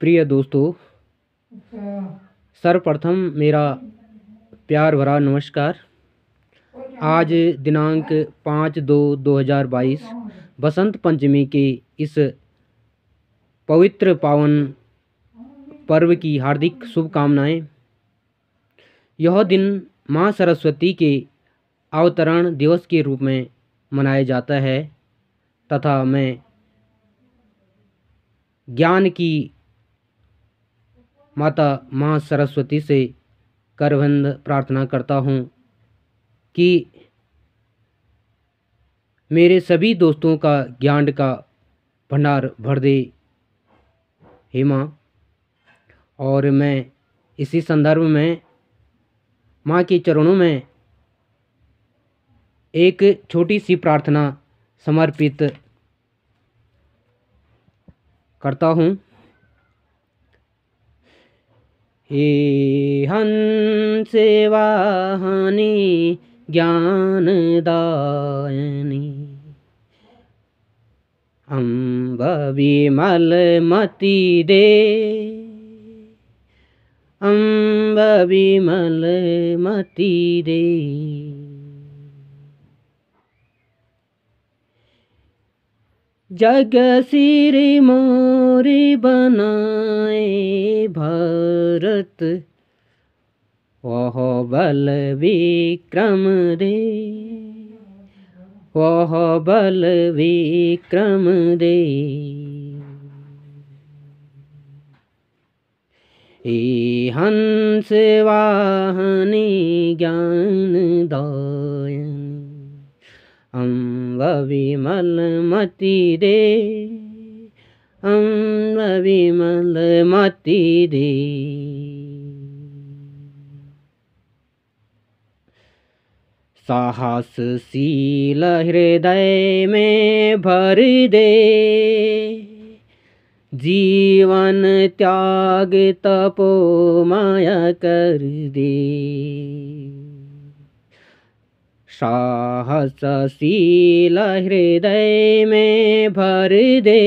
प्रिय दोस्तों अच्छा। सर्वप्रथम मेरा प्यार भरा नमस्कार आज दिनांक पाँच दो दो हज़ार बाईस बसंत पंचमी के इस पवित्र पावन पर्व की हार्दिक शुभकामनाएं यह दिन माँ सरस्वती के अवतरण दिवस के रूप में मनाया जाता है तथा मैं ज्ञान की माता माँ सरस्वती से करबंध प्रार्थना करता हूँ कि मेरे सभी दोस्तों का ज्ञान का भंडार भर दे हे माँ और मैं इसी संदर्भ में माँ के चरणों में एक छोटी सी प्रार्थना समर्पित करता हूँ हे हंस वाहनी ज्ञान दायनी अम्ब विमल मति दे अम्ब विमल मति दे जग सिरी मोरी बनाए भारत वह बल विक्रम रे वह बल विक्रम रे ई हंस वाहनी ज्ञान दायन अम वि मलमती बिमलमती दे हृदय सील भर दे जीवन त्याग तपो माया कर दे साहसशील हृदय में भर दे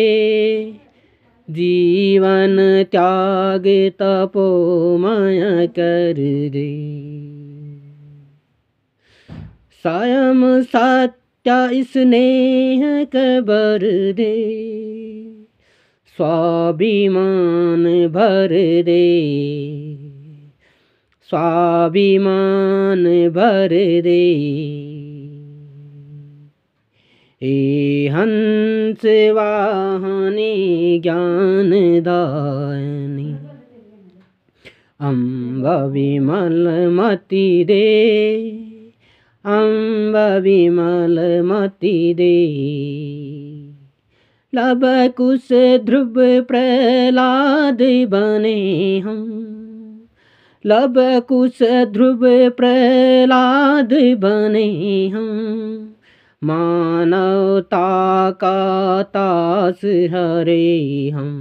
जीवन त्याग तपोमय कर दे स्वयं सत्य स्नेह कबर दे स्वाभिमान भर दे दे ज्ञान भरंसवाहनि अम्ब विमल मति दे विमल मति दे लभुश ध्रुव बने हम लब कुश ध्रुव प्रहलाद बने हम मानवता का तास हरे हम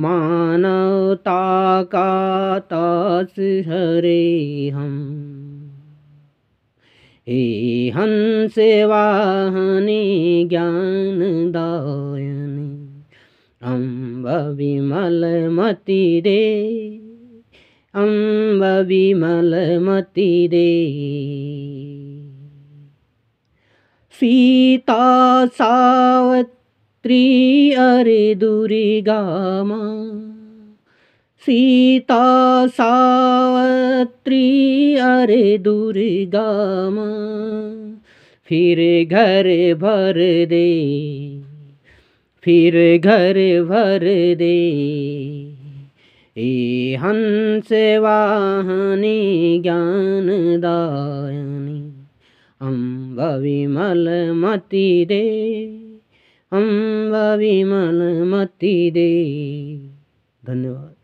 मानवता का तास हरे हम हे हंस वाहने हम अम्ब विमलमति रे अम्ब विमलमतिरे सीता सावत्री अरे दुर्गामा सीता सावत्री अरे दुर्गामा फिर घर भर दे फिर घर भर दे हंसवाहनी ज्ञानदायिनी अम्बविमलमति दे अम्बविमलमति दे धन्यवाद